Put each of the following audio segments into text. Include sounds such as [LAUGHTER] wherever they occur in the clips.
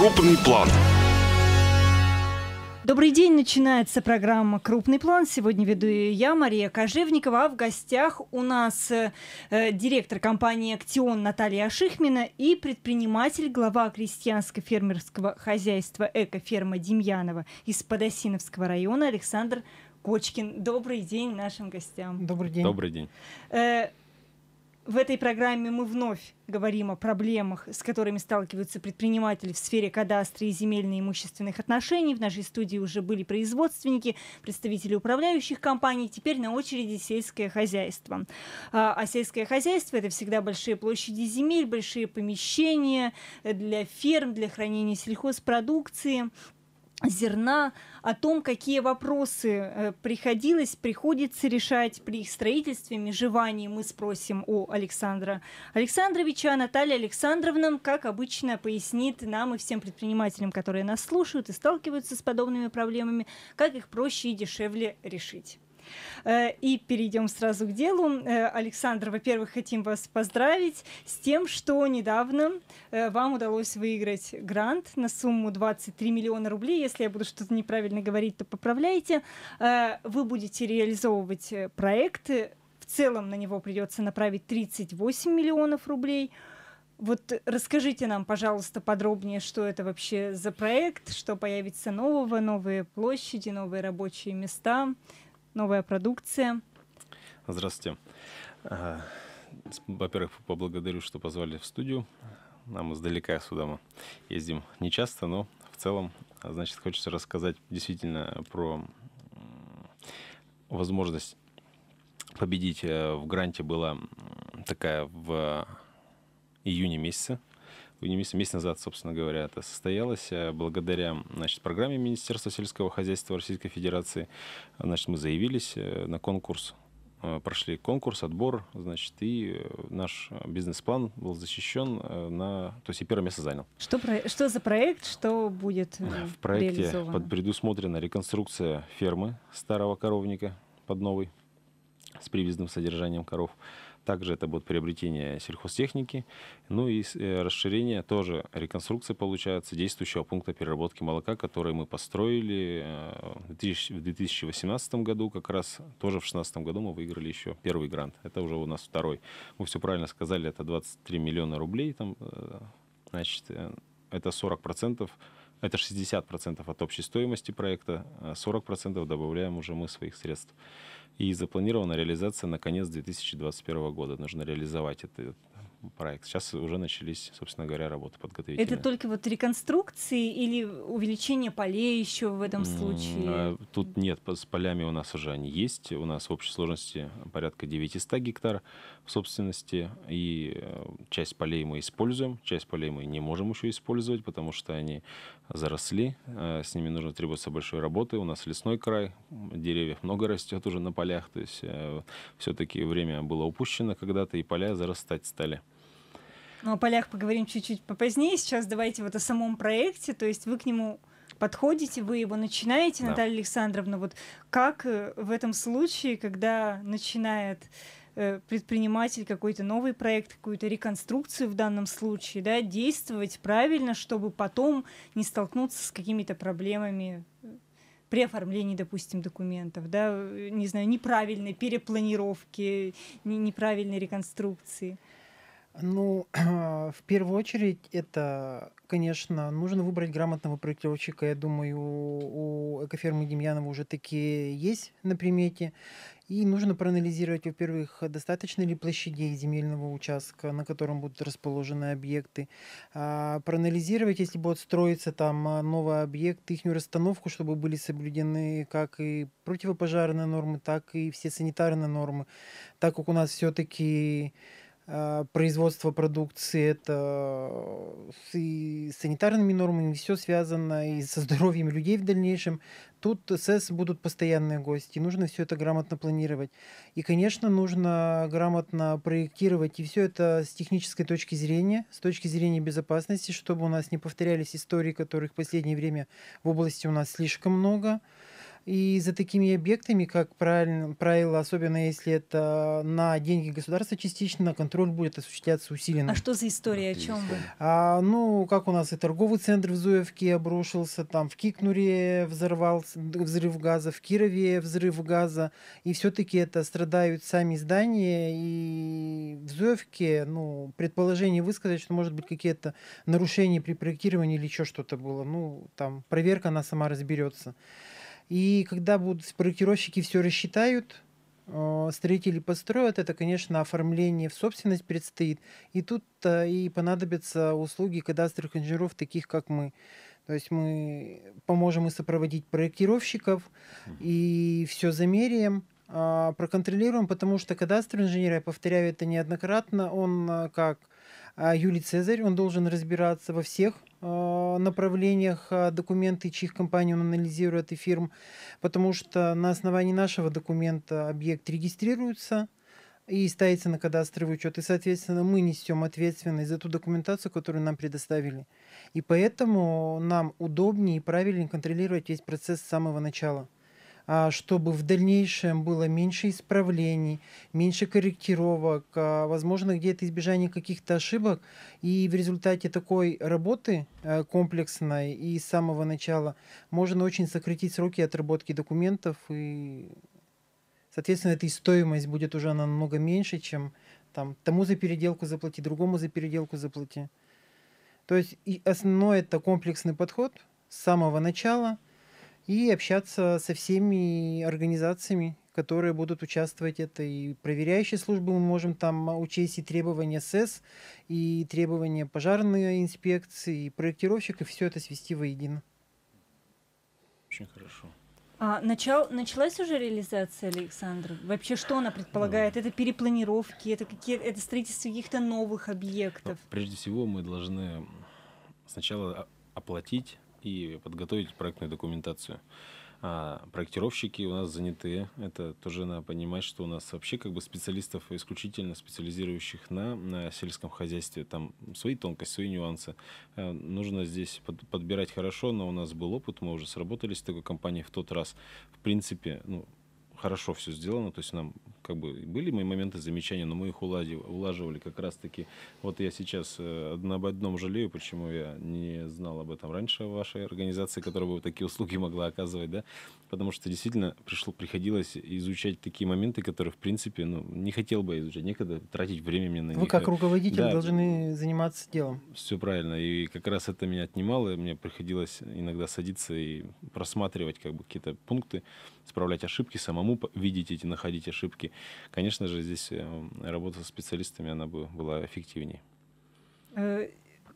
«Крупный план». Добрый день, начинается программа «Крупный план». Сегодня веду ее я, Мария Кожевникова, а в гостях у нас э, директор компании «Актион» Наталья Ашихмина и предприниматель, глава крестьянско-фермерского хозяйства «Экоферма» Демьянова из Подосиновского района Александр Кочкин. Добрый день нашим гостям. Добрый день. Добрый день. Э, в этой программе мы вновь говорим о проблемах, с которыми сталкиваются предприниматели в сфере кадастра и земельно-имущественных отношений. В нашей студии уже были производственники, представители управляющих компаний. Теперь на очереди сельское хозяйство. А, а сельское хозяйство – это всегда большие площади земель, большие помещения для ферм, для хранения сельхозпродукции – зерна, о том, какие вопросы э, приходилось, приходится решать при их строительстве, межевании, мы спросим у Александра Александровича. Наталья Александровна, как обычно, пояснит нам и всем предпринимателям, которые нас слушают и сталкиваются с подобными проблемами, как их проще и дешевле решить. Э, и перейдем сразу к делу. Э, Александр, во-первых, хотим вас поздравить с тем, что недавно э, вам удалось выиграть грант на сумму 23 миллиона рублей. Если я буду что-то неправильно говорить, то поправляйте. Вы будете реализовывать проекты. В целом на него придется направить 38 миллионов рублей. Вот расскажите нам, пожалуйста, подробнее, что это вообще за проект, что появится нового, новые площади, новые рабочие места новая продукция. Здравствуйте. А, во-первых, поблагодарю, что позвали в студию. Нам издалека сюда мы ездим не часто, но в целом, значит, хочется рассказать действительно про возможность победить э, в гранте была такая в июне месяце месяц, месяц назад, собственно говоря, это состоялось э, благодаря значит, программе Министерства сельского хозяйства Российской Федерации. Э, значит, мы заявились э, на конкурс прошли конкурс, отбор, значит, и наш бизнес-план был защищен на, то есть и первое место занял. Что, про, что за проект, что будет В проекте под предусмотрена реконструкция фермы старого коровника под новый с привязным содержанием коров. Также это будет приобретение сельхозтехники, ну и э, расширение тоже реконструкции, получается, действующего пункта переработки молока, который мы построили э, в 2018 году, как раз тоже в 2016 году мы выиграли еще первый грант. Это уже у нас второй. Вы все правильно сказали, это 23 миллиона рублей, там, э, значит, это 40 процентов это 60% от общей стоимости проекта, 40% а добавляем уже мы своих средств. И запланирована реализация на конец 2021 года. Нужно реализовать этот проект. Сейчас уже начались, собственно говоря, работы подготовительные. Это только вот реконструкции или увеличение полей еще в этом случае? А, тут нет, с полями у нас уже они есть. У нас в общей сложности порядка 900 гектар в собственности. И э, часть полей мы используем, часть полей мы не можем еще использовать, потому что они заросли, э, с ними нужно требуется большой работы. У нас лесной край, деревьев много растет уже на полях, то есть э, все-таки время было упущено когда-то, и поля зарастать стали. Ну, о полях поговорим чуть-чуть попозднее. Сейчас давайте вот о самом проекте, то есть вы к нему подходите, вы его начинаете, да. Наталья Александровна, вот как э, в этом случае, когда начинает Э, предприниматель какой-то новый проект, какую-то реконструкцию в данном случае, да, действовать правильно, чтобы потом не столкнуться с какими-то проблемами при оформлении, допустим, документов, да, э, не знаю, неправильной перепланировки, неправильной реконструкции? Ну, [CLEARS THROAT] в первую очередь, это, конечно, нужно выбрать грамотного проектировщика. Я думаю, у, у экофермы Демьянова уже такие есть на примете. И нужно проанализировать, во-первых, достаточно ли площадей земельного участка, на котором будут расположены объекты. А, проанализировать, если будет строиться там а, новый объект, их расстановку, чтобы были соблюдены как и противопожарные нормы, так и все санитарные нормы. Так как у нас все-таки Э, производства продукции, это э, с санитарными нормами, все связано, и со здоровьем людей в дальнейшем. Тут СС будут постоянные гости, нужно все это грамотно планировать. И, конечно, нужно грамотно проектировать, и все это с технической точки зрения, с точки зрения безопасности, чтобы у нас не повторялись истории, которых в последнее время в области у нас слишком Много и за такими объектами, как правильно, правило, особенно если это на деньги государства частично, контроль будет осуществляться усиленно. А что за история, о чем вы? А, ну, как у нас и торговый центр в Зуевке обрушился, там в Кикнуре взорвался взрыв газа, в Кирове взрыв газа. И все-таки это страдают сами здания. И в Зуевке, ну, предположение высказать, что может быть какие-то нарушения при проектировании или еще что-то было. Ну, там проверка, она сама разберется. И когда будут проектировщики все рассчитают, э, строители построят, это, конечно, оформление в собственность предстоит. И тут э, и понадобятся услуги кадастровых инженеров, таких как мы. То есть мы поможем и сопроводить проектировщиков, и все замеряем, а, проконтролируем, потому что кадастровый инженер, я повторяю это неоднократно, он э, как Юлий Цезарь, он должен разбираться во всех а, направлениях а, документы, чьих компаний он анализирует и фирм, потому что на основании нашего документа объект регистрируется и ставится на кадастровый учет. И, соответственно, мы несем ответственность за ту документацию, которую нам предоставили. И поэтому нам удобнее и правильнее контролировать весь процесс с самого начала. А, чтобы в дальнейшем было меньше исправлений, меньше корректировок, а, возможно, где-то избежание каких-то ошибок. И в результате такой работы э, комплексной и с самого начала можно очень сократить сроки отработки документов и Соответственно, эта стоимость будет уже она намного меньше, чем там тому за переделку заплати, другому за переделку заплати. То есть и основное это комплексный подход с самого начала – и общаться со всеми организациями, которые будут участвовать. Это и проверяющие службы, мы можем там учесть и требования СЭС, и требования пожарной инспекции, и проектировщик, и все это свести воедино. Очень хорошо. А начал, началась уже реализация, Александр? Вообще, что она предполагает? Да. Ну. Это перепланировки, это, какие, это строительство каких-то новых ну, объектов? Прежде всего, мы должны сначала оплатить и подготовить проектную документацию. А проектировщики у нас заняты. Это тоже надо понимать, что у нас вообще как бы специалистов, исключительно специализирующих на, на сельском хозяйстве. Там свои тонкости, свои нюансы. Э, нужно здесь под, подбирать хорошо, но у нас был опыт, мы уже сработали с такой компанией в тот раз. В принципе, ну, хорошо все сделано, то есть нам как бы были мои моменты замечания, но мы их уладив, улаживали как раз-таки. Вот я сейчас э, об одном жалею, почему я не знал об этом раньше в вашей организации, которая бы такие услуги могла оказывать, да, потому что действительно пришло, приходилось изучать такие моменты, которые, в принципе, ну, не хотел бы изучать, некогда тратить время мне на Вы них. Вы как руководитель да, должны заниматься делом. Все правильно, и как раз это меня отнимало, мне приходилось иногда садиться и просматривать как бы какие-то пункты, исправлять ошибки, самому видеть эти, находить ошибки конечно же, здесь э, работа с специалистами, она бы была эффективнее э,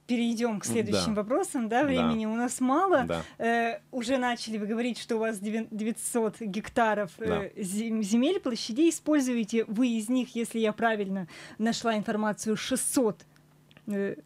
перейдем к следующим да. вопросам, да, времени да. у нас мало. Да. Э, уже начали вы говорить, что у вас 900 гектаров э, да. э, земель, площадей. Используете вы из них, если я правильно нашла информацию, 600 э,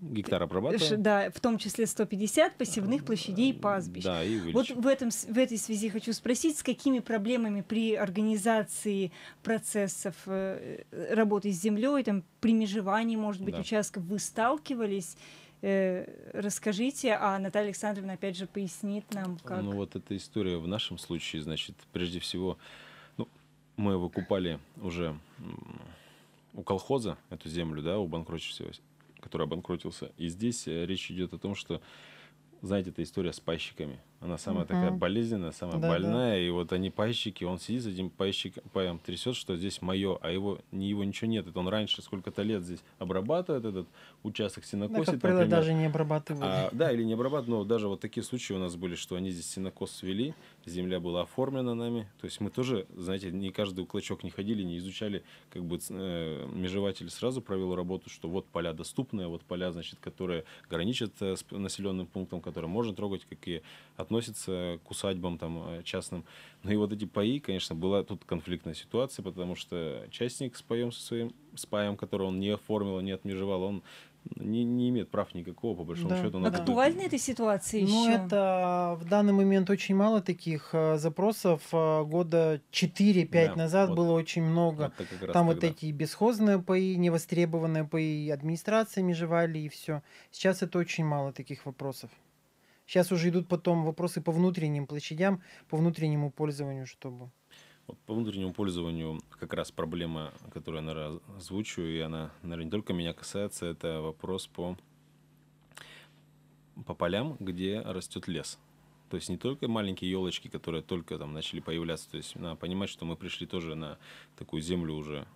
Гектар обрабатываем. Да, в том числе 150 посевных площадей и пастбищ. Да, и вот в, этом, в этой связи хочу спросить, с какими проблемами при организации процессов э, работы с землей, там, при межевании, может быть, да. участков вы сталкивались? Э, расскажите, а Наталья Александровна опять же пояснит нам, как. Ну вот эта история в нашем случае, значит, прежде всего, ну, мы выкупали уже у колхоза эту землю, да, у банкротившегося, который обанкротился. И здесь э, речь идет о том, что, знаете, это история с пайщиками – она самая угу. такая болезненная, самая да, больная. Да. И вот они паищики, он сидит за этим паищиком, паем трясет, что здесь мое, а его, не, его ничего нет. Это он раньше сколько-то лет здесь обрабатывает этот участок, сенокосит. Да, как даже не обрабатывает. А, да, или не обрабатывает, но даже вот такие случаи у нас были, что они здесь сенокос свели, земля была оформлена нами. То есть мы тоже, знаете, не каждый клочок не ходили, не изучали, как бы э, межеватель сразу провел работу, что вот поля доступные, вот поля, значит, которые граничат э, с населенным пунктом, которые можно трогать, какие относится к усадьбам там э, частным. Ну и вот эти паи, конечно, была тут конфликтная ситуация, потому что частник с паем со своим, с паем, который он не оформил, не отмежевал, он не, не имеет прав никакого, по большому да. счету. Надо Актуальна будет... эта ситуация еще? Ну, это в данный момент очень мало таких э, запросов. Э, года 4-5 да, назад вот. было очень много. Вот Там вот тогда. эти бесхозные паи, невостребованные паи, администрация межевали и все. Сейчас это очень мало таких вопросов. Сейчас уже идут потом вопросы по внутренним площадям, по внутреннему пользованию, чтобы... По внутреннему пользованию как раз проблема, которую я, наверное, озвучу, и она, наверное, не только меня касается, это вопрос по, по полям, где растет лес. То есть не только маленькие елочки, которые только там начали появляться. То есть надо понимать, что мы пришли тоже на такую землю уже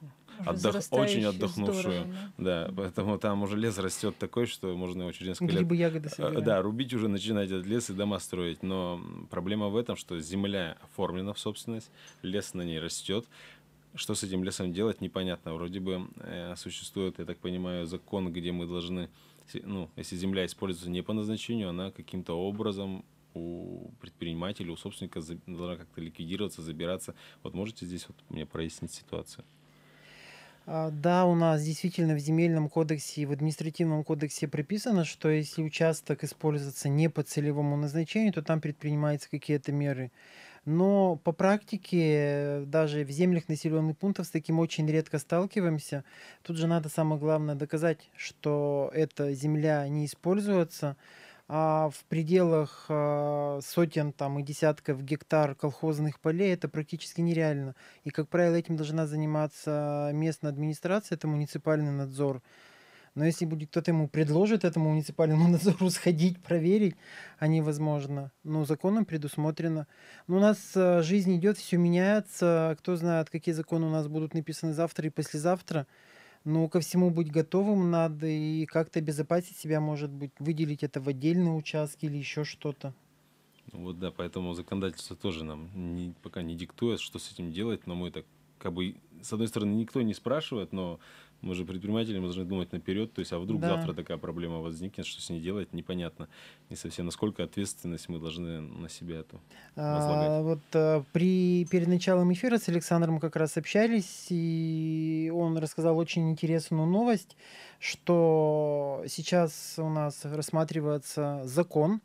отдох... очень отдохнувшую. Здорово, да? да, поэтому там уже лес растет такой, что можно его через несколько Грибы, ну, лет... ягоды э, собирать. Да, рубить уже начинать этот лес и дома строить. Но проблема в этом, что земля оформлена в собственность, лес на ней растет, что с этим лесом делать, непонятно. Вроде бы э, существует, я так понимаю, закон, где мы должны, ну, если земля используется не по назначению, она каким-то образом у предпринимателя, у собственника должна как-то ликвидироваться, забираться. Вот можете здесь вот мне прояснить ситуацию? А, да, у нас действительно в земельном кодексе и в административном кодексе прописано, что если участок используется не по целевому назначению, то там предпринимаются какие-то меры. Но по практике даже в землях населенных пунктов с таким очень редко сталкиваемся. Тут же надо самое главное доказать, что эта земля не используется а в пределах а, сотен там, и десятков гектар колхозных полей это практически нереально. И, как правило, этим должна заниматься местная администрация, это муниципальный надзор. Но если будет кто-то ему предложит этому муниципальному [LAUGHS] надзору сходить, проверить, они, а возможно. Но законом предусмотрено. Но у нас а, жизнь идет, все меняется. Кто знает, какие законы у нас будут написаны завтра и послезавтра. Но ну, ко всему быть готовым надо и как-то безопасить себя, может быть, выделить это в отдельные участки или еще что-то. Ну вот да, поэтому законодательство тоже нам не, пока не диктует, что с этим делать, но мы так как бы, с одной стороны, никто не спрашивает, но мы же предприниматели, мы должны думать наперед, то есть, а вдруг да. завтра такая проблема возникнет, что с ней делать, непонятно. Не совсем, насколько ответственность мы должны на себя эту а, возлагать. А, вот а, при, перед началом эфира с Александром как раз общались, и он рассказал очень интересную новость, что сейчас у нас рассматривается закон,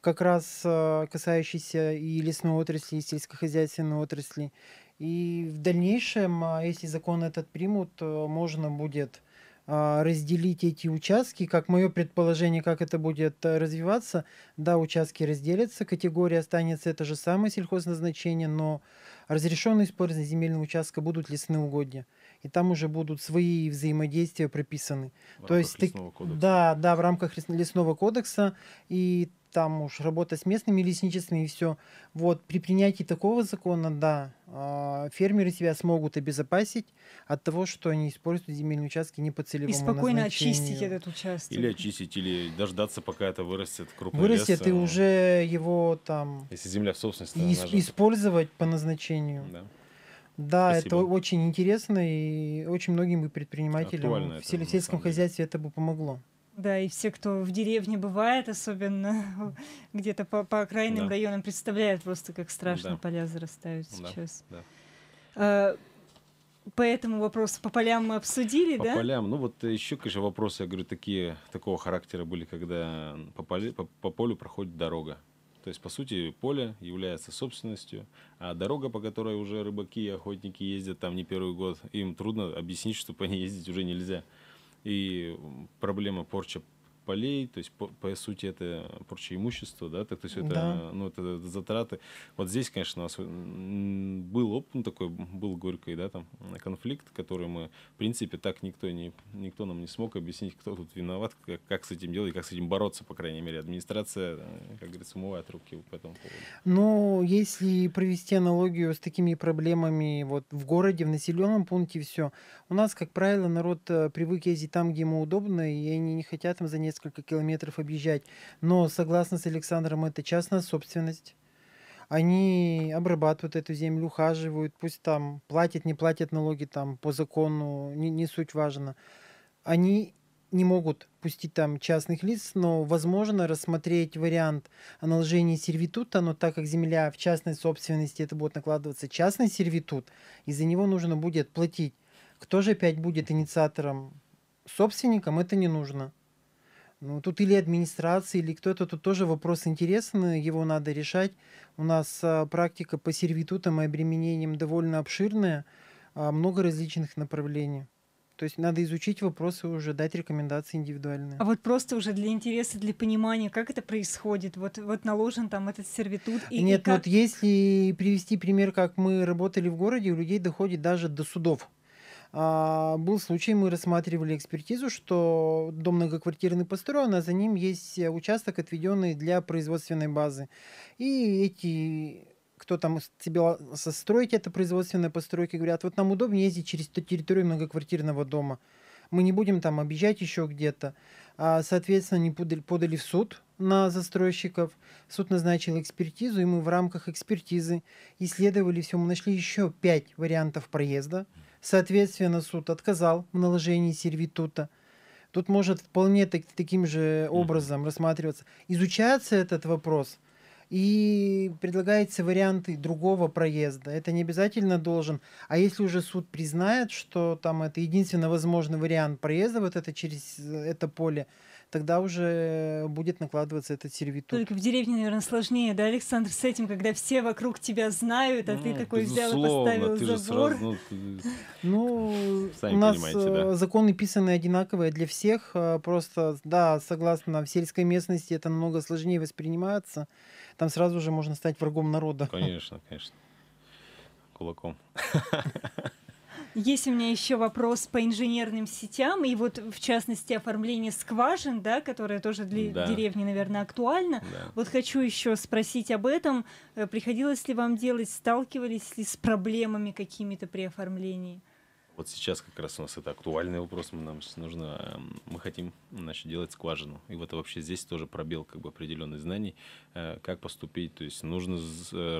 как раз э, касающийся и лесной отрасли, и сельскохозяйственной отрасли. И в дальнейшем, а, если закон этот примут, э, можно будет а, разделить эти участки, как мое предположение, как это будет э, развиваться. Да, участки разделятся, категория останется это же самое сельхозназначение, но разрешенные использование земельного участка будут лесные угодья. И там уже будут свои взаимодействия прописаны. В То есть, ты, да, да, в рамках лесного кодекса. И там уж работа с местными лесничествами и все. Вот при принятии такого закона, да, а, фермеры себя смогут обезопасить от того, что они используют земельные участки не по целевому И спокойно очистить этот участок. Или очистить, или дождаться, пока это вырастет крупный Вырастет, лес, и уже его там... Если земля в собственности, и, же... Использовать по назначению. Да. Да, это очень интересно, и очень многим бы предпринимателям Актуально в это, сельском хозяйстве это бы помогло. Да, и все, кто в деревне бывает, особенно [LAUGHS] где-то по, по окраинным да. районам, представляют просто, как страшно да. поля зарастают да. сейчас. Да. А, поэтому вопрос по полям мы обсудили, по да? По полям. Ну вот э, еще, конечно, вопросы, я говорю, такие, такого характера были, когда по, поле, по, по полю проходит дорога. То есть, по сути, поле является собственностью, а дорога, по которой уже рыбаки и охотники ездят там не первый год, им трудно объяснить, что по ней ездить уже нельзя и проблема порчи полей, то есть по, по сути это прочее имущество, да, так то есть это, да. ну, это, затраты. Вот здесь, конечно, у нас был опыт такой, был горький, да, там конфликт, который мы, в принципе, так никто не, никто нам не смог объяснить, кто тут виноват, как, как с этим делать, как с этим бороться, по крайней мере, администрация, э, как говорится, умывает руки по этому поводу. Ну, если провести аналогию с такими проблемами вот в городе, в населенном пункте, все. У нас, как правило, народ э, привык ездить там, где ему удобно, и они не хотят там заняться несколько километров объезжать. Но согласно с Александром, это частная собственность. Они обрабатывают эту землю, ухаживают, пусть там платят, не платят налоги там по закону, не, не суть важно. Они не могут пустить там частных лиц, но возможно рассмотреть вариант наложения сервитута, но так как земля в частной собственности, это будет накладываться частный сервитут, и за него нужно будет платить. Кто же опять будет инициатором? Собственникам это не нужно. Ну, тут или администрация, или кто-то, тут тоже вопрос интересный, его надо решать. У нас а, практика по сервитутам и обременениям довольно обширная, а, много различных направлений. То есть надо изучить вопросы уже, дать рекомендации индивидуальные. А вот просто уже для интереса, для понимания, как это происходит, вот, вот наложен там этот сервитут. И, Нет, и как... вот если привести пример, как мы работали в городе, у людей доходит даже до судов. А, был случай, мы рассматривали экспертизу, что дом многоквартирный построен, а за ним есть э, участок, отведенный для производственной базы. И эти кто там тебе состроить это производственные постройки, говорят, вот нам удобнее ездить через территорию многоквартирного дома. Мы не будем там объезжать еще где-то. А, соответственно, они подали в суд на застройщиков. Суд назначил экспертизу, и мы в рамках экспертизы исследовали все. Мы нашли еще пять вариантов проезда. mm Соответственно, суд отказал в наложении сервитута. Тут может вполне так, таким же образом mm-hmm. рассматриваться. Изучается этот вопрос – и предлагаются варианты другого проезда. Это не обязательно должен. А если уже суд признает, что там это единственно возможный вариант проезда, вот это через э, это поле, тогда уже будет накладываться этот сервитут. Только в деревне, наверное, сложнее, да, Александр, с этим, когда все вокруг тебя знают, а ну, ты такой взял и поставил ты забор. Же сразу, ну, ты... [LAUGHS] ну Сами у нас э, да. законы писаны одинаковые для всех, э, просто, да, согласно, в сельской местности это намного сложнее воспринимается, там сразу же можно стать врагом народа. Конечно, конечно. Кулаком. [LAUGHS] Есть у меня еще вопрос по инженерным сетям, и вот в частности оформление скважин, да, которое тоже для да. деревни, наверное, актуально. Да. Вот хочу еще спросить об этом. Э, приходилось ли вам делать, сталкивались ли с проблемами какими-то при оформлении? Вот сейчас как раз у нас это актуальный вопрос, нам нужно, эм, мы хотим значит, делать скважину. И вот вообще здесь тоже пробел как бы определенных знаний, э, как поступить. То есть нужно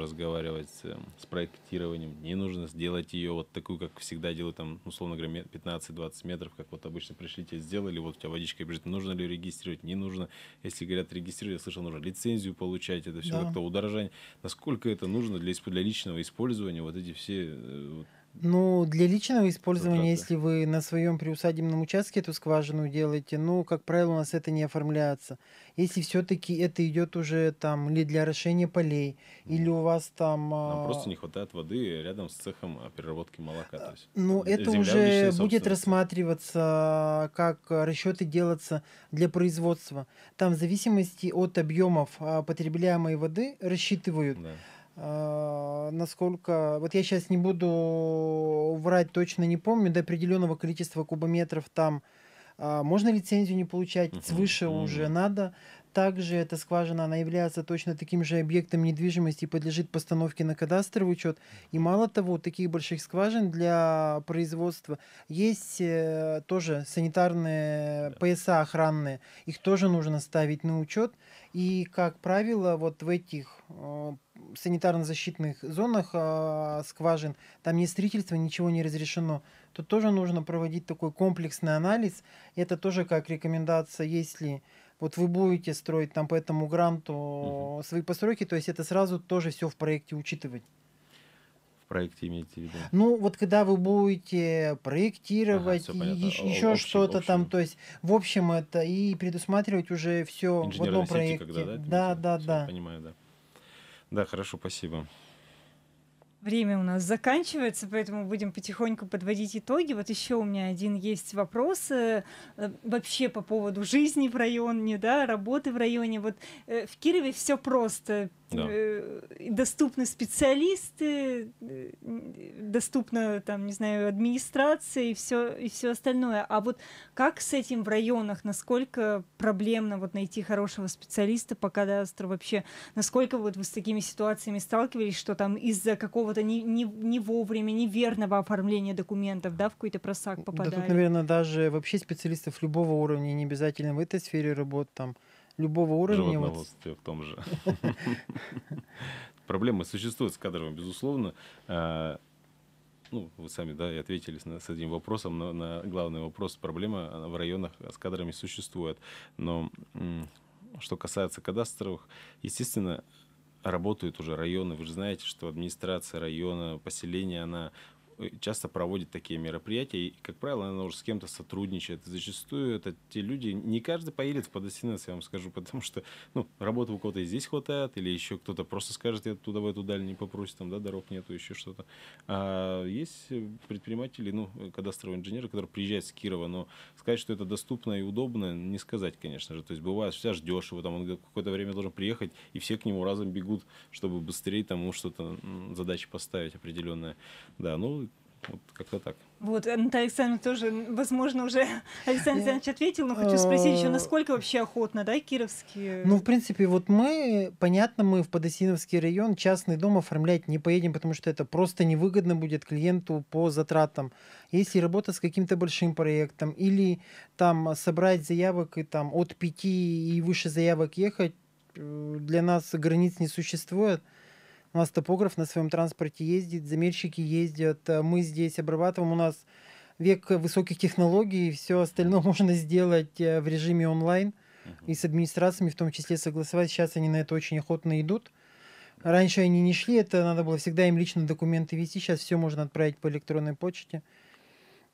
разговаривать эм, с проектированием, не нужно сделать ее вот такую, как всегда делают там, условно говоря, 15-20 метров, как вот обычно пришли, тебе сделали, вот у тебя водичка бежит, нужно ли регистрировать, не нужно. Если говорят регистрировать, я слышал, нужно лицензию получать, это все да. как-то удорожание. Насколько это нужно для, для личного использования, вот эти все э, вот, ну, для личного использования, если вы на своем приусадебном участке эту скважину делаете, ну, как правило, у нас это не оформляется. Если все-таки это идет уже там или для орошения полей, mm. или у вас там... Нам а... просто не хватает воды рядом с цехом а, переработки молока. То есть, а, ну, э, это уже будет рассматриваться, как расчеты делаться для производства. Там в зависимости от объемов а, потребляемой воды рассчитывают. Да. А, насколько... Вот я сейчас не буду врать, точно не помню, до определенного количества кубометров там а, можно лицензию не получать, свыше уже надо. Также эта скважина, она является точно таким же объектом недвижимости и подлежит постановке на кадастровый учет. И мало того, таких больших скважин для производства есть э, тоже санитарные пояса охранные. Их тоже нужно ставить на учет. И, как правило, вот в этих э, санитарно-защитных зонах э, скважин, там ни строительство, ничего не разрешено, то тоже нужно проводить такой комплексный анализ. Это тоже как рекомендация, если вот вы будете строить там по этому гранту угу. свои постройки, то есть это сразу тоже все в проекте учитывать В проекте имеете в виду? Ну, вот когда вы будете проектировать ага, и еще, еще что-то там, то есть, в общем, это и предусматривать уже все в одном сети, проекте. Когда, да, да, да, да. Понимаю, да. Да, хорошо, спасибо. Время у нас заканчивается, поэтому будем потихоньку подводить итоги. Вот еще у меня один есть вопрос э, э вообще по поводу жизни в районе, да, работы в районе. Вот э, в Кирове все просто да. Э, доступны специалисты, э, доступна там, не знаю, администрация и все и все остальное. А вот как с этим в районах, насколько проблемно вот найти хорошего специалиста по кадастру вообще, насколько вот вы с такими ситуациями сталкивались, что там из-за какого-то не, не, не вовремя, неверного оформления документов, да, в какой-то просак попадали? Да тут, наверное, даже вообще специалистов любого уровня, не обязательно в этой сфере работ, там, любого уровня. Животноводстве вот... в том же. [LAUGHS] Проблемы существуют с кадровым безусловно. А, ну, вы сами, да, и ответили с этим вопросом, но на главный вопрос, проблема в районах с кадрами существует. Но что касается кадастровых, естественно, работают уже районы. Вы же знаете, что администрация района, поселения, она Э, часто проводит такие мероприятия, и, как правило, она уже с кем-то сотрудничает. Зачастую это те люди, не каждый поедет в подостинец, я вам скажу, [LAUGHS] потому что, ну, работы у кого-то здесь хватает, или еще кто-то просто скажет, я туда в эту даль не попросит, там, да, дорог нету, еще что-то. А есть э, предприниматели, ну, э, кадастровые инженеры, которые приезжают с Кирова, но сказать, что это доступно и удобно, не сказать, конечно же. То есть бывает, всегда ждешь его, там, он какое-то время должен приехать, и все к нему разом бегут, чтобы быстрее тому что-то задачи поставить определенные. Да, ну, вот как-то так. Вот, э, Наталья Александровна тоже, возможно, уже [LAUGHS] Александр Александрович ответил, но хочу спросить еще, э, насколько вообще охотно, да, кировские? Ну, в принципе, вот мы, понятно, мы в Подосиновский район частный дом оформлять не поедем, потому что это просто невыгодно будет клиенту по затратам. Если работа с каким-то большим проектом или там собрать заявок и там от пяти и выше заявок ехать, э, для нас границ не существует – у нас топограф на своем транспорте ездит, замерщики ездят, э, мы здесь обрабатываем. У нас век высоких технологий, все остальное [LAUGHS] можно сделать э, в режиме онлайн. И с администрациями в том числе согласовать. Сейчас они на это очень охотно идут. Раньше они не шли, это надо было всегда им лично документы вести. Сейчас все можно отправить по электронной почте.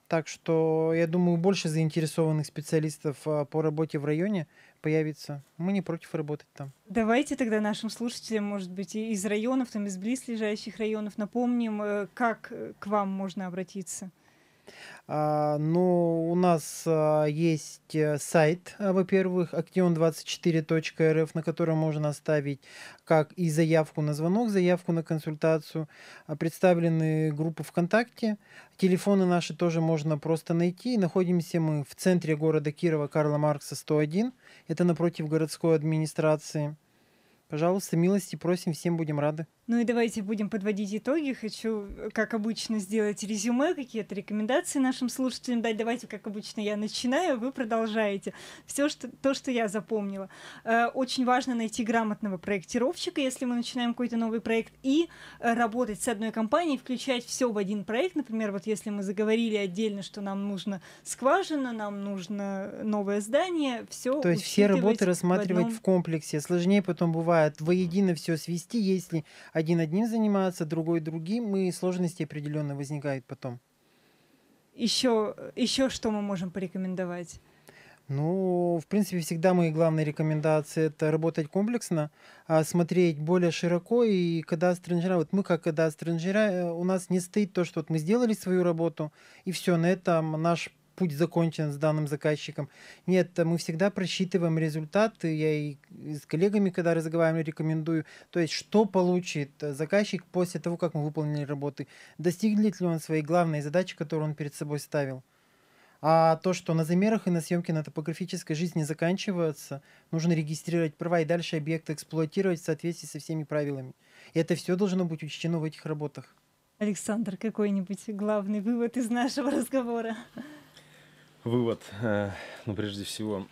Так что, я думаю, больше заинтересованных специалистов а, по работе в районе появится. Мы не против работать там. Давайте тогда нашим слушателям, может быть, из районов, там, из близлежащих районов напомним, э, как э, к вам можно обратиться. А, Но ну, у нас а, есть э, сайт, а, во-первых, action24.rf, на котором можно оставить как и заявку на звонок, заявку на консультацию. Представлены группы ВКонтакте. Телефоны наши тоже можно просто найти. Находимся мы в центре города Кирова, Карла Маркса, 101. Это напротив городской администрации. Пожалуйста, милости просим, всем будем рады. Ну и давайте будем подводить итоги. Хочу, э, как обычно, сделать резюме, какие-то рекомендации нашим слушателям дать. Давайте, как обычно, я начинаю, вы продолжаете. Все что, то, что я запомнила. Э, очень важно найти грамотного проектировщика, если мы начинаем какой-то новый проект, и э, работать с одной компанией, включать все в один проект. Например, вот если мы заговорили отдельно, что нам нужно скважина, нам нужно новое здание, все. То есть все работы рассматривать в, одном... в комплексе. Сложнее потом бывает воедино все свести, если один одним занимается, другой другим, и сложности определенно возникают потом. Еще, еще что мы можем порекомендовать? Ну, в принципе, всегда мои главные рекомендации – это работать комплексно, а, смотреть более широко. И когда инженера, вот мы как когда инженера, э, у нас не стоит то, что вот мы сделали свою работу, и все, на этом наш путь закончен с данным заказчиком. Нет, э, мы всегда просчитываем результаты. Я и с коллегами, когда разговариваем, рекомендую. То есть, что получит э, заказчик после того, как мы выполнили работы. Достигнет ли он своей главной задачи, которую он перед собой ставил. А то, что на замерах и на съемке на топографической жизни заканчивается, нужно регистрировать права и дальше объект эксплуатировать в соответствии со всеми правилами. И это все должно быть учтено в этих работах. Александр, какой-нибудь главный вывод из нашего разговора? вывод, э, ну, прежде всего,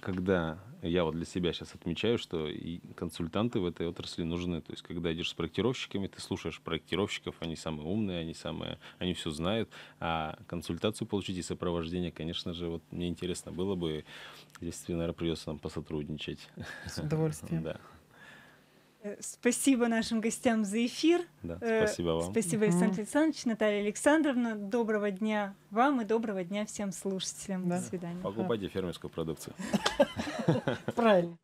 когда я вот для себя сейчас отмечаю, что и консультанты в этой отрасли нужны. То есть, когда идешь с проектировщиками, ты слушаешь проектировщиков, они самые умные, они самые, они все знают. А консультацию получить и сопровождение, конечно же, вот мне интересно было бы. Здесь, наверное, придется нам посотрудничать. С удовольствием. [LAUGHS] Да. Э, спасибо нашим гостям за эфир. Да, э, спасибо вам. Спасибо, Александр Александрович, Наталья Александровна. Доброго дня вам и доброго дня всем слушателям. Да. До свидания. Покупайте фермерскую продукцию. [LAUGHS] Правильно.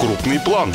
Крупный план.